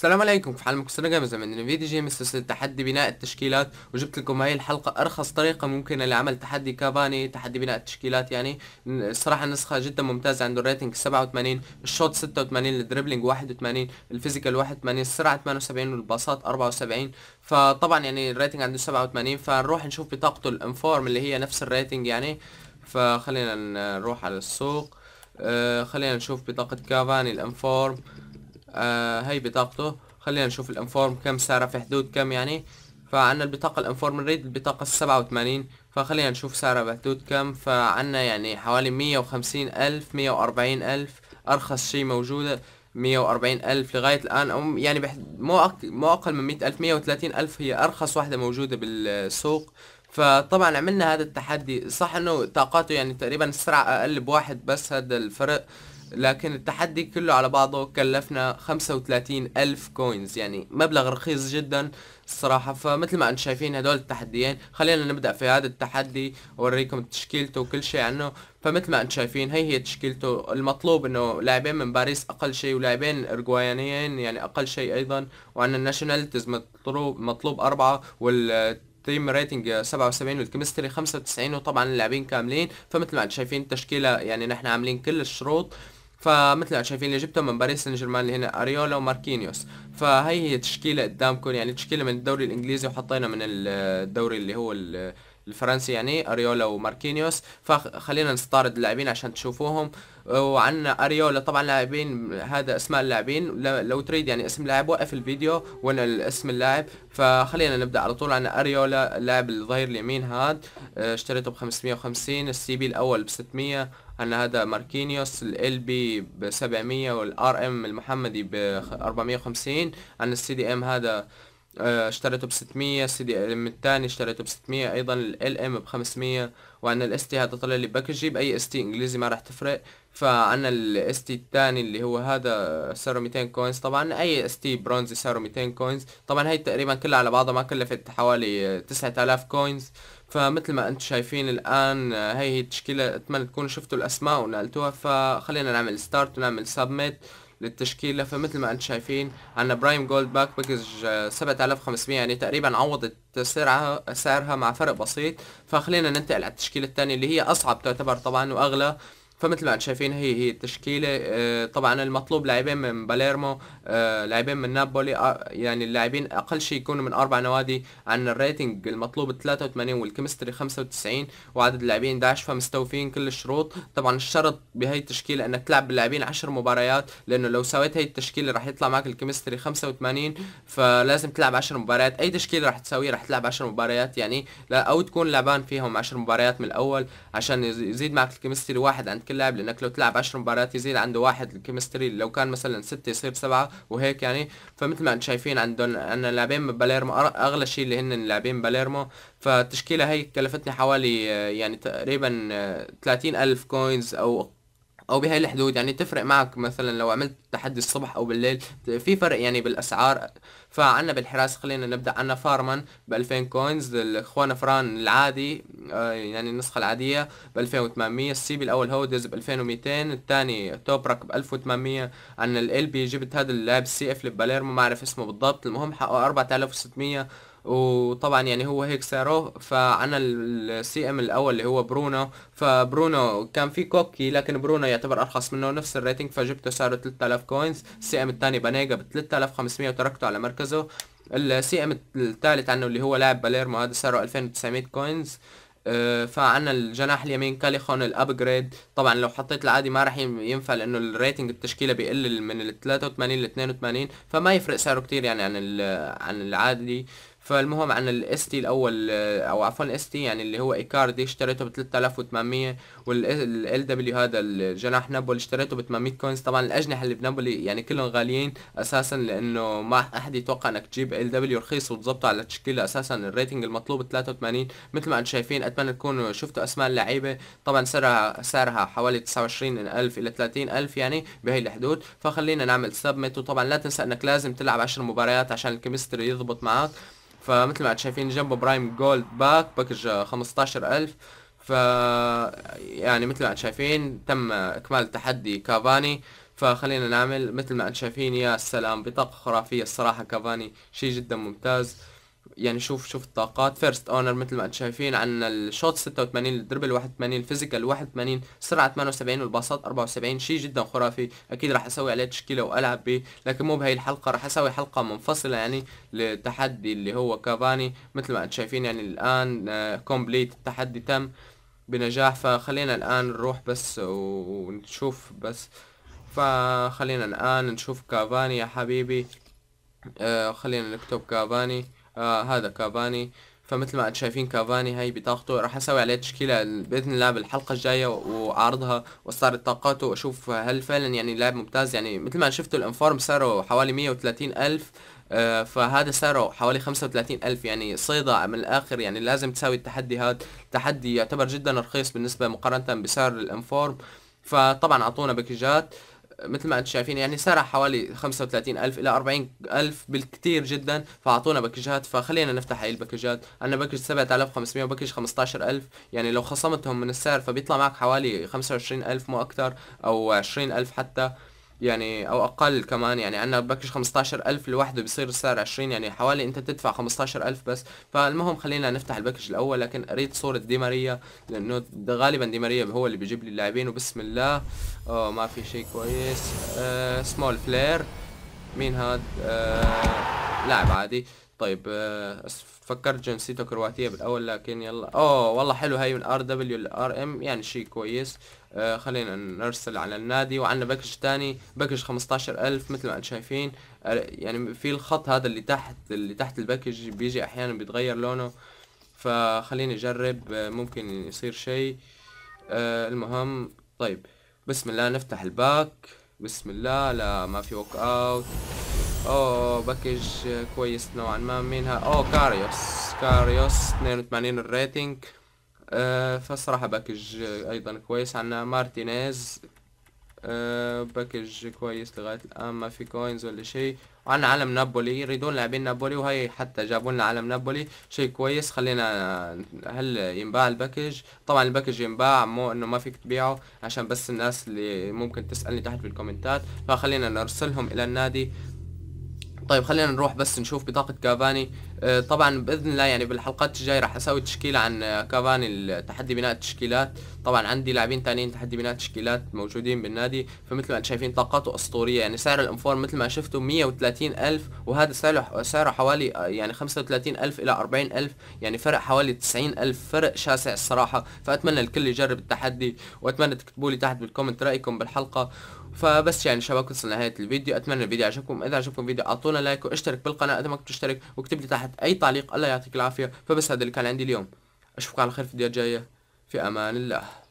السلام عليكم في حلقه مكسره جامزه من فيديو جيم سلسله تحدي بناء التشكيلات وجبت لكم هاي الحلقه ارخص طريقه ممكنه لعمل تحدي كافاني تحدي بناء التشكيلات يعني الصراحه النسخه جدا ممتازه عنده الريتنج 87 الشوت 86 الدربلينج 81 الفيزيكال 81 السرعه 78 والباصات 74 فطبعا يعني الريتنج عنده 87 فنروح نشوف بطاقته الانفورم اللي هي نفس الريتنج يعني فخلينا نروح على السوق آه، خلينا نشوف بطاقه كافاني الانفورم آه هاي بطاقته خلينا نشوف الانفورم كم سعرها في حدود كم يعني فعنا البطاقة الانفورم ريد البطاقة السبعة وثمانين فخلينا نشوف سعرها بحدود كم فعنا يعني حوالي مية وخمسين الف مية واربعين الف ارخص شي موجودة مية واربعين الف لغاية الان او يعني مو مو اقل من مية الف مية وثلاثين الف هي ارخص واحدة موجودة بالسوق فطبعا عملنا هذا التحدي صح انه طاقاته يعني تقريبا السرعة اقل بواحد بس هذا الفرق لكن التحدي كله على بعضه كلفنا 35 ألف كوينز يعني مبلغ رخيص جدا الصراحة فمثل ما انتم شايفين هدول التحديين خلينا نبدأ في هذا التحدي اوريكم تشكيلته وكل شيء عنه فمثل ما انتم شايفين هي هي تشكيلته المطلوب انه لاعبين من باريس اقل شيء ولاعبين ارجوايانيين يعني اقل شيء ايضا وعنا الناشوناليتيز مطلوب مطلوب اربعة وال تيم ريتنج 77 والكيمستري 95 وطبعا اللاعبين كاملين فمثل ما انتم شايفين التشكيله يعني نحن عاملين كل الشروط فمثل ما شايفين اللي جبتهم من باريس سان جيرمان اللي هنا اريولا وماركينيوس فهي هي تشكيله قدامكم يعني تشكيله من الدوري الانجليزي وحطينا من الدوري اللي هو الفرنسي يعني اريولا وماركينيوس فخلينا نستعرض اللاعبين عشان تشوفوهم وعندنا اريولا طبعا لاعبين هذا اسماء اللاعبين لو تريد يعني اسم لاعب وقف الفيديو وانا اسم اللاعب فخلينا نبدا على طول عندنا اريولا اللاعب الظهير اليمين هاد اشتريته ب 550 السي بي الاول ب 600 عنا هذا ماركينيوس ال بي ب 700 والار ام المحمدي ب 450 عنا السي دي ام هذا آه، اشتريته ب 600 سي دي ال ام الثاني اشتريته ب 600 ايضا ال ام ب 500 وعندنا الاس تي هذا طلع لي باكج باي اس تي انجليزي ما راح تفرق فعنا الاس تي الثاني اللي هو هذا سعره 200 كوينز طبعا اي اس تي برونزي سعره 200 كوينز طبعا هي تقريبا كلها على بعضها ما كلفت حوالي 9000 كوينز فمثل ما انتم شايفين الان آه، هي هي التشكيله اتمنى تكونوا شفتوا الاسماء ونقلتوها فخلينا نعمل ستارت ونعمل سبميت للتشكيله فمثل ما انتم شايفين عنا برايم جولد باك باكج 7500 يعني تقريبا عوضت سعرها سعرها مع فرق بسيط فخلينا ننتقل على التشكيله الثانيه اللي هي اصعب تعتبر طبعا واغلى فمثل ما انتم شايفين هي هي التشكيله آه، طبعا المطلوب لاعبين من باليرمو آه، لاعبين من نابولي آه، يعني اللاعبين اقل شيء يكونوا من اربع نوادي عن الريتنج المطلوب 83 والكيمستري 95 وعدد اللاعبين 11 فمستوفين كل الشروط طبعا الشرط بهي التشكيله انك تلعب باللاعبين 10 مباريات لانه لو سويت هي التشكيله راح يطلع معك الكيمستري 85 فلازم تلعب 10 مباريات اي تشكيله راح تسويه راح تلعب 10 مباريات يعني لا او تكون لعبان فيهم 10 مباريات من الاول عشان يزيد معك الكيمستري واحد عند كل لاعب لانك لو تلعب 10 مباريات يزيد عنده واحد الكيمستري لو كان مثلا 6 يصير 7 وهيك يعني فمثل ما انتم شايفين عندهم انا لاعبين باليرمو اغلى شيء اللي هن لاعبين باليرمو فالتشكيله هي كلفتني حوالي يعني تقريبا 30000 آه، الف كوينز او او بهاي الحدود يعني تفرق معك مثلا لو عملت تحدي الصبح او بالليل في فرق يعني بالاسعار فعنا بالحراس خلينا نبدا عنا فارمان ب 2000 كوينز الاخوان فران العادي آه، يعني النسخه العاديه ب 2800 السيبي الاول هودز ب 2200 الثاني توبرك ب 1800 عنا ال بي جبت هذا اللاعب السي اف لباليرمو ما اعرف اسمه بالضبط المهم حقه 4600 وطبعا يعني هو هيك سعره فعنا السي ام الاول اللي هو برونو فبرونو كان في كوكي لكن برونو يعتبر ارخص منه نفس الريتنج فجبته سعره 3000 كوينز السي ام الثاني بانيجا ب 3500 وتركته على مركزه السي ام الثالث عنه اللي هو لاعب باليرمو هذا سعره 2900 كوينز فعنا الجناح اليمين كاليخون الابجريد طبعا لو حطيت العادي ما راح ينفع لانه الريتنج التشكيله بيقل من ال 83 ل 82 فما يفرق سعره كتير يعني عن عن العادي فالمهم عن الاس تي الاول او عفوا الاس تي يعني اللي هو ايكاردي اشتريته ب 3800 والال دبليو هذا الجناح نابولي اشتريته ب 800 كوينز طبعا الاجنحه اللي بنابولي يعني كلهم غاليين اساسا لانه ما احد يتوقع انك تجيب ال دبليو رخيص وتظبطه على تشكيله اساسا الريتنج المطلوب 83 مثل ما انتم شايفين اتمنى تكونوا شفتوا اسماء اللعيبه طبعا سعرها سعرها حوالي 29000 الى 30000 يعني بهي الحدود فخلينا نعمل سبميت وطبعا لا تنسى انك لازم تلعب 10 مباريات عشان الكيمستري يضبط معك فمثل ما انتم شايفين جنبه برايم جولد باك باكج 15000 ف يعني مثل ما انتم شايفين تم اكمال تحدي كافاني فخلينا نعمل مثل ما انتم شايفين يا سلام بطاقة خرافية الصراحة كافاني شيء جدا ممتاز يعني شوف شوف الطاقات فيرست اونر مثل ما انتم شايفين عندنا الشوت 86 الدربل 81 الفيزيكال 81 سرعه 78 والباصات 74 شيء جدا خرافي اكيد راح اسوي عليه تشكيله والعب به لكن مو بهي الحلقه راح اسوي حلقه منفصله يعني للتحدي اللي هو كافاني مثل ما انتم شايفين يعني الان كومبليت آه، التحدي تم بنجاح فخلينا الان نروح بس ونشوف بس فخلينا الان نشوف كافاني يا حبيبي آه خلينا نكتب كافاني آه هذا كافاني فمثل ما انتم شايفين كافاني هاي بطاقته راح اسوي عليه تشكيله باذن الله بالحلقه الجايه واعرضها واستعرض طاقاته واشوف هل فعلا يعني لاعب ممتاز يعني مثل ما شفتوا الانفورم سعره حوالي 130 الف آه فهذا سعره حوالي 35 ألف يعني صيدة من الآخر يعني لازم تساوي التحدي هذا التحدي يعتبر جدا رخيص بالنسبة مقارنة بسعر الانفورم فطبعا أعطونا باكجات مثل ما انتم شايفين يعني سرح حوالي 35 ألف إلى 40 ألف بالكثير جدا فأعطونا باكجات فخلينا نفتح هاي الباكجات عندنا باكج 7500 وباكج 15000 يعني لو خصمتهم من السعر فبيطلع معك حوالي 25000 مو أكثر أو 20000 حتى يعني او اقل كمان يعني انا بكش 15000 لوحده بصير السعر 20 يعني حوالي انت تدفع 15000 بس فالمهم خلينا نفتح الباكج الاول لكن اريد صورة دي ماريا لانه غالبا دي ماريا هو اللي بيجيب لي اللاعبين وبسم الله اه ما في شيء كويس آه سمول مين هاد آه لاعب عادي طيب آه، فكرت جنسيته كرواتية بالاول لكن يلا اوه والله حلو هاي من ار دبليو لار ام يعني شيء كويس آه، خلينا نرسل على النادي وعندنا باكج تاني باكج 15000 مثل ما انتم شايفين آه، يعني في الخط هذا اللي تحت اللي تحت الباكج بيجي احيانا بيتغير لونه فخليني اجرب ممكن يصير شيء المهم طيب بسم الله نفتح الباك بسم الله لا ما في ووك اوت اوه باكج كويس نوعا ما منها اوه كاريوس كاريوس 82 الريتنج فصراحة باكج ايضا كويس عنا مارتينيز باكج كويس لغاية الان ما في كوينز ولا شيء عنا علم نابولي يريدون لاعبين نابولي وهي حتى جابوا لنا علم نابولي شيء كويس خلينا هل ينباع الباكج طبعا الباكج ينباع مو انه ما فيك تبيعه عشان بس الناس اللي ممكن تسألني تحت في الكومنتات فخلينا نرسلهم الى النادي طيب خلينا نروح بس نشوف بطاقة كافاني آه، طبعا بإذن الله يعني بالحلقات الجاية راح أسوي تشكيلة عن آه، كافاني تحدي بناء التشكيلات طبعا عندي لاعبين تانيين تحدي بناء تشكيلات موجودين بالنادي فمثل ما انتم شايفين طاقاته أسطورية يعني سعر الانفور مثل ما شفتوا 130 ألف وهذا سعره سعره حوالي آه، يعني 35 ألف إلى 40 ألف يعني فرق حوالي 90 ألف فرق شاسع الصراحة فأتمنى الكل يجرب التحدي وأتمنى تكتبوا لي تحت بالكومنت رأيكم بالحلقة فبس يعني شباب وصلنا لنهايه الفيديو اتمنى الفيديو عجبكم اذا عجبكم الفيديو اعطونا لايك واشترك بالقناه اذا ما كنت تشترك واكتب لي تحت اي تعليق الله يعطيك العافيه فبس هذا اللي كان عندي اليوم اشوفكم على خير في الفيديو الجايه في امان الله